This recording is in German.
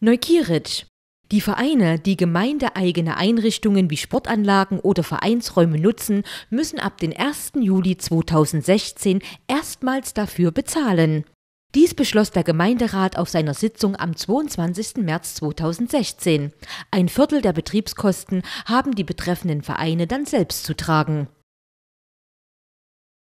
Neukieritsch. Die Vereine, die gemeindeeigene Einrichtungen wie Sportanlagen oder Vereinsräume nutzen, müssen ab den 1. Juli 2016 erstmals dafür bezahlen. Dies beschloss der Gemeinderat auf seiner Sitzung am 22. März 2016. Ein Viertel der Betriebskosten haben die betreffenden Vereine dann selbst zu tragen.